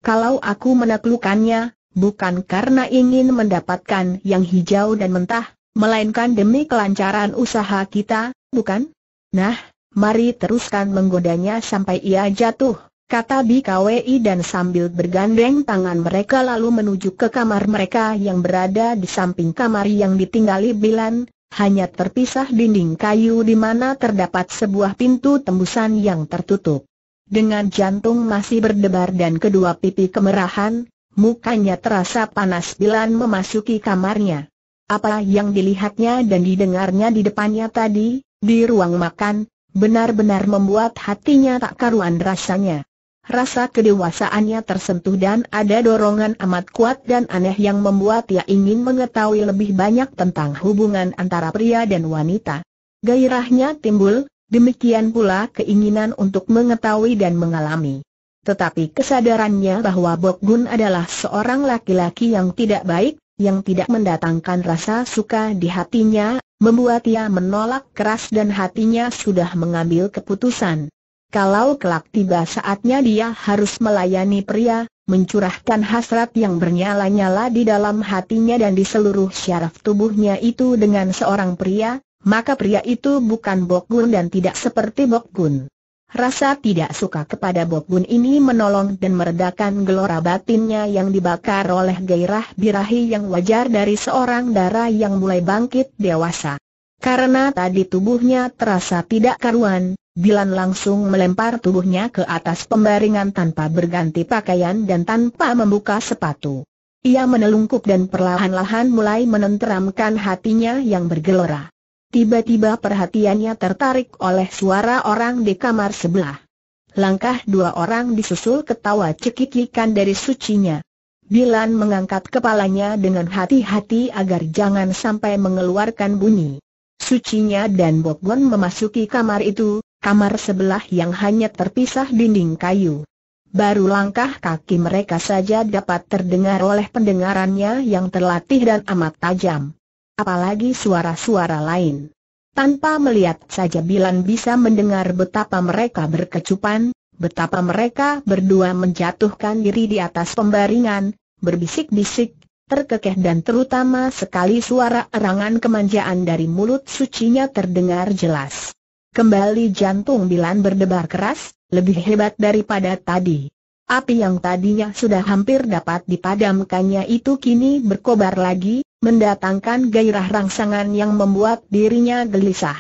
Kalau aku menaklukkannya, bukan karena ingin mendapatkan yang hijau dan mentah, melainkan demi kelancaran usaha kita, bukan? Nah, mari teruskan menggodanya sampai ia jatuh, kata BKWI dan sambil bergandeng tangan mereka lalu menuju ke kamar mereka yang berada di samping kamar yang ditinggali Bilan, hanya terpisah dinding kayu di mana terdapat sebuah pintu tembusan yang tertutup. Dengan jantung masih berdebar dan kedua pipi kemerahan, mukanya terasa panas bila memasuki kamarnya. Apa yang dilihatnya dan didengarnya di depannya tadi, di ruang makan, benar-benar membuat hatinya tak karuan rasanya rasa kedewasaannya tersentuh dan ada dorongan amat kuat dan aneh yang membuat ia ingin mengetahui lebih banyak tentang hubungan antara pria dan wanita. Gairahnya timbul, demikian pula keinginan untuk mengetahui dan mengalami. Tetapi kesadarannya bahwa Bok Gun adalah seorang laki-laki yang tidak baik, yang tidak mendatangkan rasa suka di hatinya, membuat ia menolak keras dan hatinya sudah mengambil keputusan. Kalau kelak tiba saatnya dia harus melayani pria, mencurahkan hasrat yang bernyala-nyala di dalam hatinya dan di seluruh syaraf tubuhnya itu dengan seorang pria, maka pria itu bukan Bokgun dan tidak seperti Bokgun. Rasa tidak suka kepada Bokgun ini menolong dan meredakan gelora batinnya yang dibakar oleh gairah birahi yang wajar dari seorang darah yang mulai bangkit dewasa. Karena tadi tubuhnya terasa tidak karuan, Bilan langsung melempar tubuhnya ke atas pembaringan tanpa berganti pakaian dan tanpa membuka sepatu. Ia menelungkup dan perlahan-lahan mulai menenteramkan hatinya yang bergelora. Tiba-tiba perhatiannya tertarik oleh suara orang di kamar sebelah. Langkah dua orang disusul ketawa cekikikan dari sucinya. Bilan mengangkat kepalanya dengan hati-hati agar jangan sampai mengeluarkan bunyi. Sucinya dan Bokgon memasuki kamar itu, kamar sebelah yang hanya terpisah dinding kayu. Baru langkah kaki mereka saja dapat terdengar oleh pendengarannya yang terlatih dan amat tajam. Apalagi suara-suara lain. Tanpa melihat saja Bilan bisa mendengar betapa mereka berkecupan, betapa mereka berdua menjatuhkan diri di atas pembaringan, berbisik-bisik, terkekeh dan terutama sekali suara erangan kemanjaan dari mulut sucinya terdengar jelas. Kembali jantung Dilan berdebar keras, lebih hebat daripada tadi. Api yang tadinya sudah hampir dapat dipadamkannya itu kini berkobar lagi, mendatangkan gairah rangsangan yang membuat dirinya gelisah.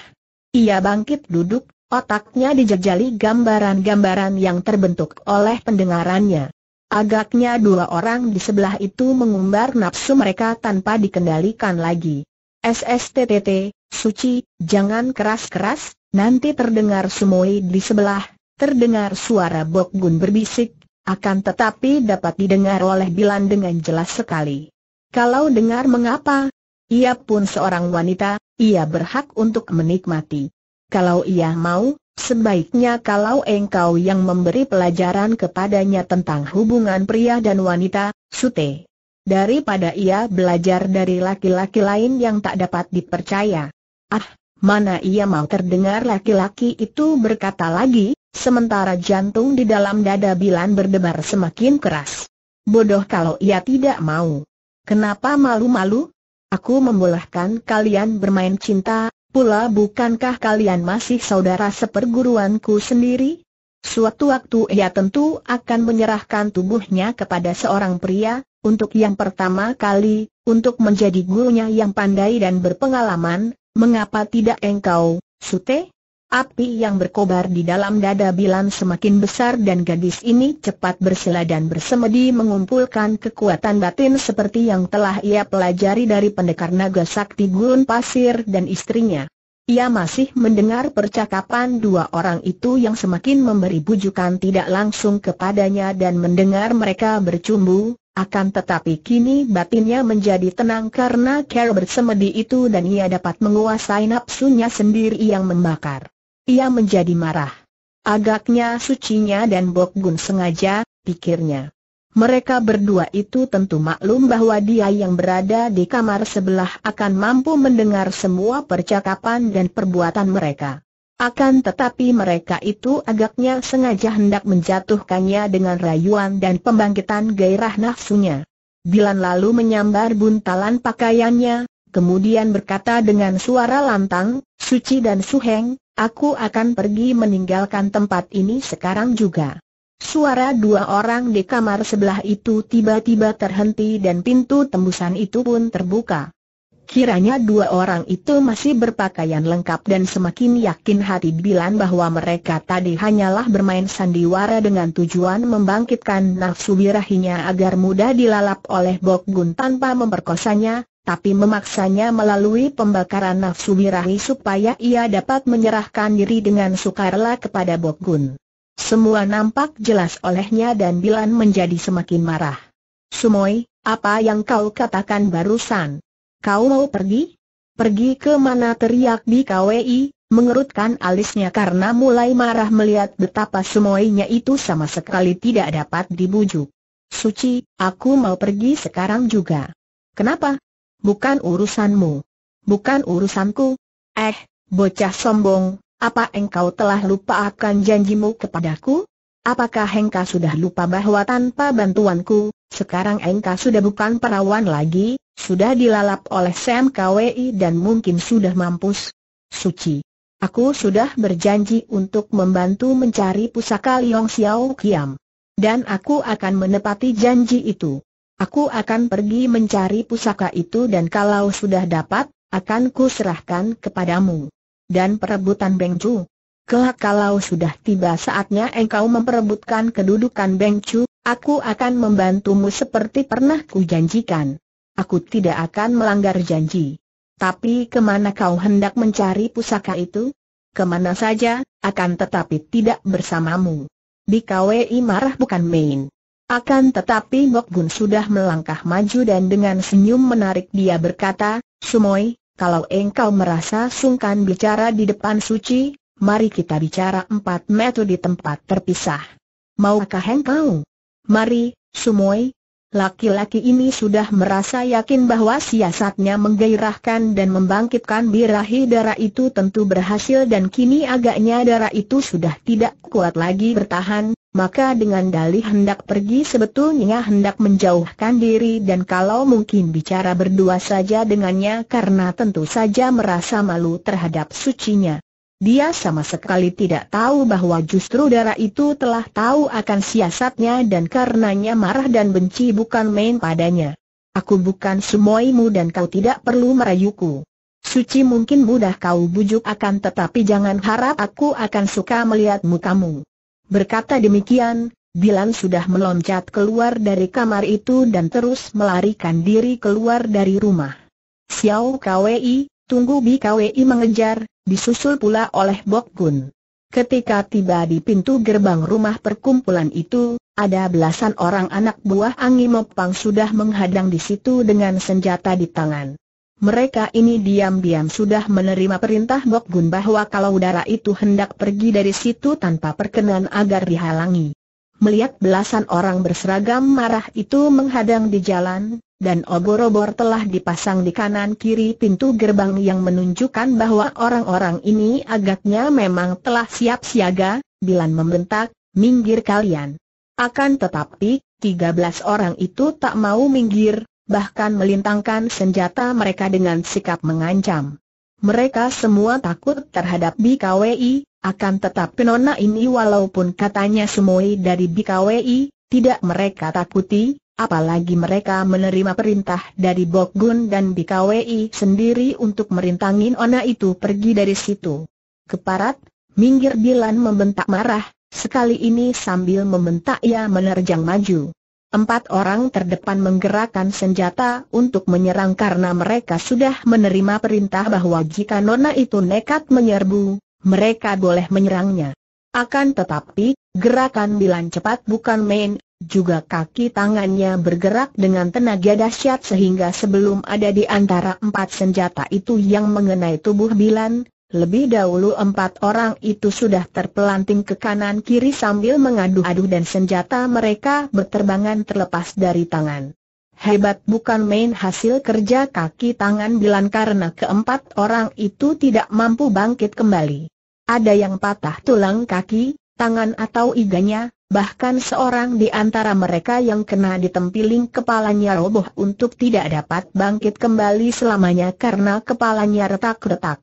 Ia bangkit duduk, otaknya dijajali gambaran-gambaran yang terbentuk oleh pendengarannya. Agaknya dua orang di sebelah itu mengumbar nafsu mereka tanpa dikendalikan lagi. SSTTT, suci, jangan keras-keras, Nanti terdengar sumoi di sebelah, terdengar suara Bok Gun berbisik, akan tetapi dapat didengar oleh Bilan dengan jelas sekali. Kalau dengar mengapa? Ia pun seorang wanita, ia berhak untuk menikmati. Kalau ia mau, sebaiknya kalau engkau yang memberi pelajaran kepadanya tentang hubungan pria dan wanita, sute. Daripada ia belajar dari laki-laki lain yang tak dapat dipercaya. Ah, Mana ia mau terdengar laki-laki itu berkata lagi, sementara jantung di dalam dada Bilan berdebar semakin keras. Bodoh kalau ia tidak mau. Kenapa malu-malu? Aku membolehkan kalian bermain cinta, pula bukankah kalian masih saudara seperguruanku sendiri? Suatu waktu ia tentu akan menyerahkan tubuhnya kepada seorang pria, untuk yang pertama kali, untuk menjadi gurunya yang pandai dan berpengalaman, Mengapa tidak engkau, Sute? Api yang berkobar di dalam dada Bilan semakin besar dan gadis ini cepat bersila dan bersemedi mengumpulkan kekuatan batin seperti yang telah ia pelajari dari pendekar naga sakti Gun Pasir dan istrinya. Ia masih mendengar percakapan dua orang itu yang semakin memberi bujukan tidak langsung kepadanya dan mendengar mereka bercumbu, akan tetapi kini batinnya menjadi tenang karena Carol bersemedi itu dan ia dapat menguasai nafsunya sendiri yang membakar. Ia menjadi marah. Agaknya sucinya dan Bok Gun sengaja, pikirnya. Mereka berdua itu tentu maklum bahwa dia yang berada di kamar sebelah akan mampu mendengar semua percakapan dan perbuatan mereka. Akan tetapi mereka itu agaknya sengaja hendak menjatuhkannya dengan rayuan dan pembangkitan gairah nafsunya. Bilan lalu menyambar buntalan pakaiannya, kemudian berkata dengan suara lantang, Suci dan Suheng, aku akan pergi meninggalkan tempat ini sekarang juga. Suara dua orang di kamar sebelah itu tiba-tiba terhenti dan pintu tembusan itu pun terbuka. Kiranya dua orang itu masih berpakaian lengkap dan semakin yakin hati Bilan bahwa mereka tadi hanyalah bermain sandiwara dengan tujuan membangkitkan nafsu birahinya agar mudah dilalap oleh Bok Gun tanpa memperkosanya, tapi memaksanya melalui pembakaran nafsu birahi supaya ia dapat menyerahkan diri dengan sukarela kepada Bok Gun. Semua nampak jelas olehnya dan Bilan menjadi semakin marah. Sumoy, apa yang kau katakan barusan? Kau mau pergi? Pergi ke mana teriak di Kwi, mengerutkan alisnya karena mulai marah melihat betapa Sumoynya itu sama sekali tidak dapat dibujuk. Suci, aku mau pergi sekarang juga. Kenapa? Bukan urusanmu. Bukan urusanku. Eh, bocah sombong, apa engkau telah lupa akan janjimu kepadaku? Apakah engkau sudah lupa bahwa tanpa bantuanku, sekarang engkau sudah bukan perawan lagi, sudah dilalap oleh Sam KWI dan mungkin sudah mampus? Suci. Aku sudah berjanji untuk membantu mencari pusaka Liong Xiao Kiam. Dan aku akan menepati janji itu. Aku akan pergi mencari pusaka itu dan kalau sudah dapat, akan kuserahkan kepadamu dan perebutan Beng Chu. Kelak kalau sudah tiba saatnya engkau memperebutkan kedudukan Beng Chu, aku akan membantumu seperti pernah kujanjikan. Aku tidak akan melanggar janji. Tapi kemana kau hendak mencari pusaka itu? Kemana saja, akan tetapi tidak bersamamu. Di KWI marah bukan main. Akan tetapi Bok Gun sudah melangkah maju dan dengan senyum menarik dia berkata, Sumoy, kalau engkau merasa sungkan bicara di depan suci, mari kita bicara empat metu di tempat terpisah. Maukah engkau? Mari, Sumoi. Laki-laki ini sudah merasa yakin bahwa siasatnya menggairahkan dan membangkitkan birahi darah itu tentu berhasil dan kini agaknya darah itu sudah tidak kuat lagi bertahan, maka dengan dalih hendak pergi sebetulnya hendak menjauhkan diri dan kalau mungkin bicara berdua saja dengannya karena tentu saja merasa malu terhadap sucinya. Dia sama sekali tidak tahu bahwa justru darah itu telah tahu akan siasatnya dan karenanya marah dan benci bukan main padanya. Aku bukan semuaimu dan kau tidak perlu merayuku. Suci mungkin mudah kau bujuk akan tetapi jangan harap aku akan suka melihatmu kamu. Berkata demikian, Bilan sudah meloncat keluar dari kamar itu dan terus melarikan diri keluar dari rumah. Xiao Kwei, tunggu Bi Kwei mengejar, disusul pula oleh Bok Gun. Ketika tiba di pintu gerbang rumah perkumpulan itu, ada belasan orang anak buah Angimopang sudah menghadang di situ dengan senjata di tangan. Mereka ini diam-diam sudah menerima perintah Bok Gun bahwa kalau udara itu hendak pergi dari situ tanpa perkenan agar dihalangi. Melihat belasan orang berseragam marah itu menghadang di jalan, dan obor-obor telah dipasang di kanan-kiri pintu gerbang yang menunjukkan bahwa orang-orang ini agaknya memang telah siap siaga, Bilan membentak, minggir kalian. Akan tetapi, tiga belas orang itu tak mau minggir, bahkan melintangkan senjata mereka dengan sikap mengancam. Mereka semua takut terhadap BKWI, akan tetapi nona ini walaupun katanya semua dari BKWI, tidak mereka takuti, apalagi mereka menerima perintah dari Bogun dan BKWI sendiri untuk merintangin Ona itu pergi dari situ. Keparat, minggir Bilan membentak marah, sekali ini sambil membentak ia menerjang maju. Empat orang terdepan menggerakkan senjata untuk menyerang karena mereka sudah menerima perintah bahwa jika nona itu nekat menyerbu, mereka boleh menyerangnya. Akan tetapi, gerakan Bilan cepat bukan main, juga kaki tangannya bergerak dengan tenaga dahsyat sehingga sebelum ada di antara empat senjata itu yang mengenai tubuh Bilan, lebih dahulu empat orang itu sudah terpelanting ke kanan-kiri sambil mengadu-adu dan senjata mereka berterbangan terlepas dari tangan. Hebat bukan main hasil kerja kaki tangan Bilan karena keempat orang itu tidak mampu bangkit kembali. Ada yang patah tulang kaki, tangan atau iganya, bahkan seorang di antara mereka yang kena ditempiling kepalanya roboh untuk tidak dapat bangkit kembali selamanya karena kepalanya retak-retak.